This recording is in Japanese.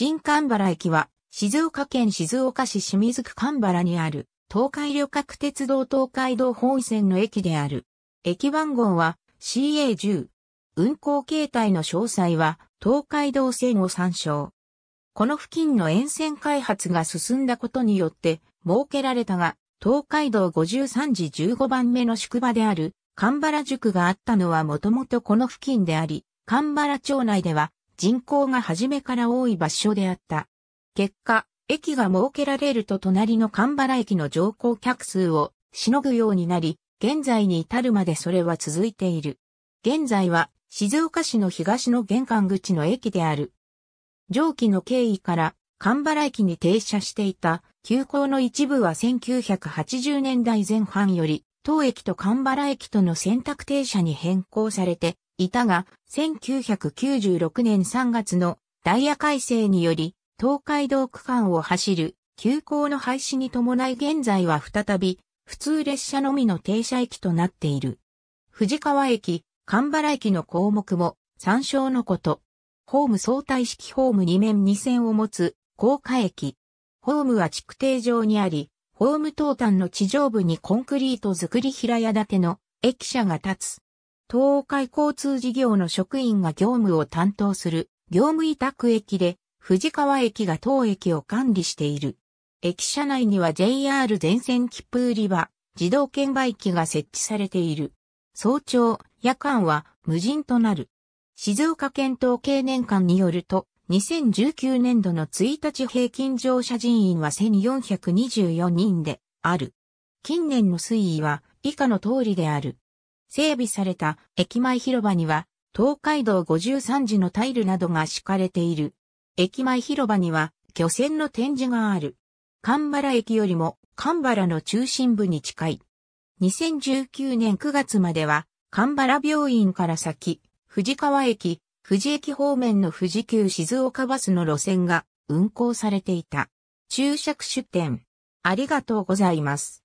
新神原駅は、静岡県静岡市清水区神原にある、東海旅客鉄道東海道本線の駅である。駅番号は CA10。運行形態の詳細は、東海道線を参照。この付近の沿線開発が進んだことによって、設けられたが、東海道53時15番目の宿場である、神原塾があったのはもともとこの付近であり、神原町内では人口が初めから多い場所であった。結果、駅が設けられると隣の神原駅の乗降客数をしのぐようになり、現在に至るまでそれは続いている。現在は静岡市の東の玄関口の駅である。上記の経緯から、神原駅に停車していた急行の一部は1980年代前半より、当駅と神原駅との選択停車に変更されて、いたが、1996年3月のダイヤ改正により、東海道区間を走る急行の廃止に伴い現在は再び、普通列車のみの停車駅となっている。藤川駅、神原駅の項目も参照のこと。ホーム相対式ホーム2面2線を持つ高架駅。ホームは築堤上にあり、ホーム東端の地上部にコンクリート造り平屋建ての駅舎が立つ。東海交通事業の職員が業務を担当する業務委託駅で、藤川駅が当駅を管理している。駅舎内には JR 全線切符売り場、自動券売機が設置されている。早朝、夜間は無人となる。静岡県統計年間によると、2019年度の1日平均乗車人員は1424人である。近年の推移は以下の通りである。整備された駅前広場には、東海道53時のタイルなどが敷かれている。駅前広場には、漁船の展示がある。神原駅よりも神原の中心部に近い。2019年9月までは、神原病院から先、藤川駅、藤駅方面の富士急静岡バスの路線が運行されていた。注釈出店。ありがとうございます。